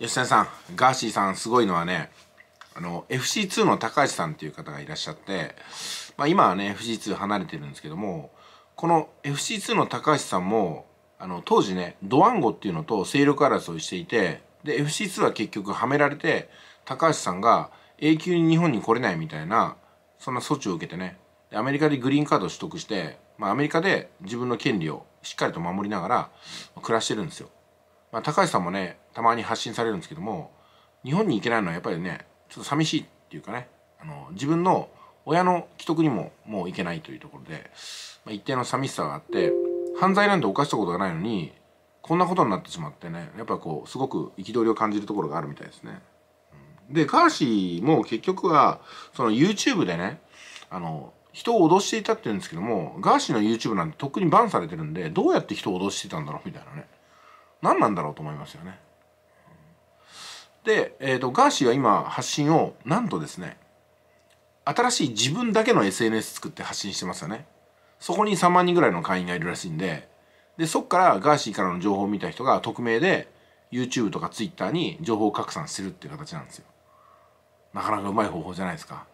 吉田さんガーシーさんすごいのはねあの FC2 の高橋さんっていう方がいらっしゃって、まあ、今はね FC2 離れてるんですけどもこの FC2 の高橋さんもあの当時ねドワンゴっていうのと勢力争いしていてで FC2 は結局はめられて高橋さんが永久に日本に来れないみたいなそんな措置を受けてねアメリカでグリーンカードを取得して、まあ、アメリカで自分の権利をしっかりと守りながら暮らしてるんですよ。まあ、高橋さんもねたまに発信されるんですけども日本に行けないのはやっぱりねちょっと寂しいっていうかねあの自分の親の既得にももう行けないというところで、まあ、一定の寂しさがあって犯罪なんて犯したことがないのにこんなことになってしまってねやっぱこうすごく憤りを感じるところがあるみたいですね。でガーシーも結局はその YouTube でねあの人を脅していたって言うんですけどもガーシーの YouTube なんてとっくにバンされてるんでどうやって人を脅してたんだろうみたいなね何なんだろうと思いますよね。で、えーと、ガーシーは今発信をなんとですね新しい自分だけの SNS 作って発信してますよね。そこに3万人ぐらいの会員がいるらしいんででそっからガーシーからの情報を見た人が匿名で YouTube とか Twitter に情報拡散してるっていう形なんですよ。なかなかうまい方法じゃないですか。